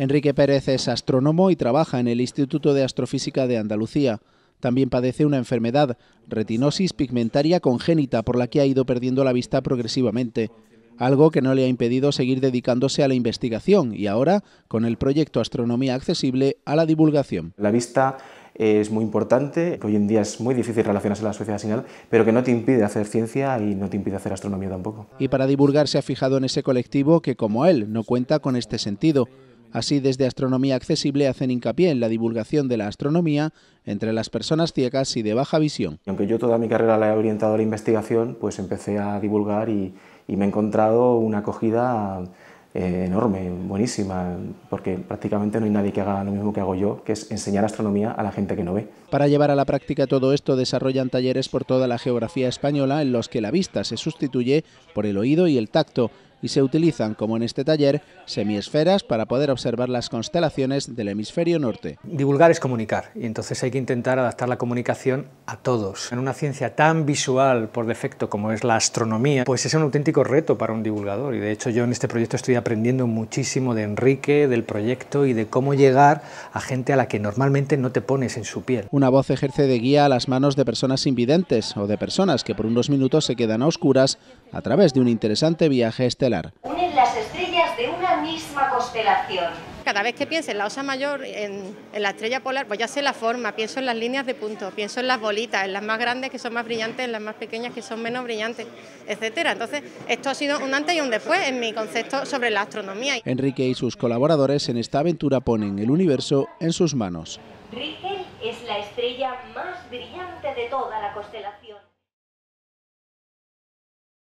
Enrique Pérez es astrónomo y trabaja en el Instituto de Astrofísica de Andalucía. También padece una enfermedad, retinosis pigmentaria congénita, por la que ha ido perdiendo la vista progresivamente, algo que no le ha impedido seguir dedicándose a la investigación y ahora, con el proyecto Astronomía Accesible, a la divulgación. La vista es muy importante, hoy en día es muy difícil relacionarse a la sociedad señal, pero que no te impide hacer ciencia y no te impide hacer astronomía tampoco. Y para divulgar se ha fijado en ese colectivo que, como él, no cuenta con este sentido Así, desde Astronomía Accesible hacen hincapié en la divulgación de la astronomía entre las personas ciegas y de baja visión. Aunque yo toda mi carrera la he orientado a la investigación, pues empecé a divulgar y, me he encontrado una acogida eh, enorme, buenísima, porque prácticamente no hay nadie que haga lo mismo que hago yo, que es enseñar astronomía a la gente que no ve. Para llevar a la práctica todo esto, desarrollan talleres por toda la geografía española en los que la vista se sustituye por el oído y el tacto y se utilizan, como en este taller, semiesferas para poder observar las constelaciones del hemisferio norte. Divulgar es comunicar y entonces hay que intentar adaptar la comunicación a todos. En una ciencia tan visual por defecto como es la astronomía, pues es un auténtico reto para un divulgador y de hecho yo en este proyecto estoy aprendiendo muchísimo de Enrique, del proyecto y de cómo llegar a gente a la que normalmente no te pones en su piel. Una voz ejerce de guía a las manos de personas invidentes o de personas que por unos minutos se quedan a oscuras a través de un interesante viaje este Unen las estrellas de una misma constelación. Cada vez que pienso en la Osa Mayor, en, la estrella polar, pues ya sé la forma, pienso en las líneas de punto, pienso en las bolitas, en las más grandes que son más brillantes, en las más pequeñas que son menos brillantes, etcétera. Entonces, esto ha sido un antes y un después en mi concepto sobre la astronomía. Enrique y sus colaboradores en esta aventura ponen el universo en sus manos. Rigel es la estrella más brillante de toda la constelación.